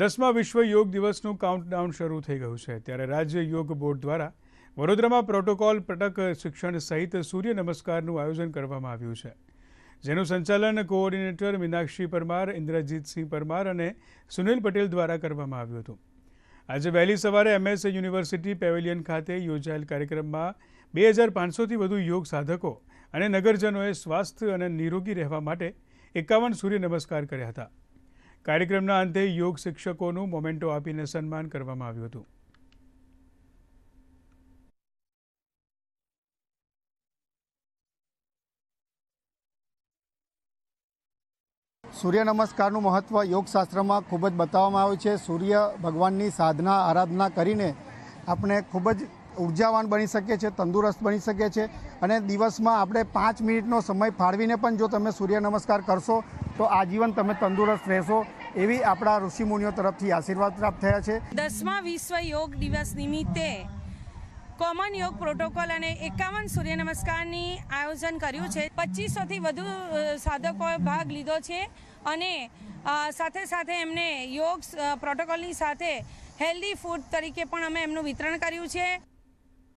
દસમા વિશ્વ યોગ દિવસનું કાઉન્ટડાઉન શરૂ થઈ ગયું છે ત્યારે રાજ્ય યોગ બોર્ડ દ્વારા વડોદરામાં પ્રોટોકોલ પ્રટક શિક્ષણ સહિત સૂર્ય નમસ્કારનું આયોજન કરવામાં આવ્યું છે જેનું સંચાલન કોઓર્ડિનેટર મીનાક્ષી પરમાર ઇન્દ્રજીતસિંહ પરમાર અને સુનિલ પટેલ દ્વારા કરવામાં આવ્યું હતું આજે વહેલી સવારે એમએસ યુનિવર્સિટી પેવેલિયન ખાતે યોજાયેલ કાર્યક્રમમાં બે હજાર પાંચસોથી વધુ યોગ સાધકો અને નગરજનોએ સ્વાસ્થ્ય અને નિરોગી રહેવા માટે એકાવન સૂર્ય નમસ્કાર કર્યા હતા કાર્યક્રમના અંતે યોગ શિક્ષકોનું મોમેન્ટો આપીને સન્માન કરવામાં આવ્યું હતું સૂર્ય નમસ્કારનું મહત્ત્વ યોગશાસ્ત્રમાં ખૂબ જ બતાવવામાં આવ્યું છે સૂર્ય ભગવાનની સાધના આરાધના કરીને આપણે ખૂબ જ ઉર્જાવાન બની શકે છે તંદુરસ્ત બની શકે છે અને દિવસમાં આપણે પાંચ મિનિટનો સમય ફાળવીને પણ જો તમે સૂર્ય નમસ્કાર કરશો તો આજીવન તમે તંદુરસ્ત રહેશો એવી આપણા ઋષિમુનિઓ તરફથી આશીર્વાદ પ્રાપ્ત થયા છે દસમા વિશ્વ યોગ દિવસ નિમિત્તે કોમન યોગ પ્રોટોકોલ અને એકાવન સૂર્ય નમસ્કારની આયોજન કર્યું છે પચીસોથી વધુ સાધકોએ ભાગ લીધો છે અને સાથે સાથે એમને યોગ પ્રોટોકોલની સાથે હેલ્ધી ફૂડ તરીકે પણ અમે એમનું વિતરણ કર્યું છે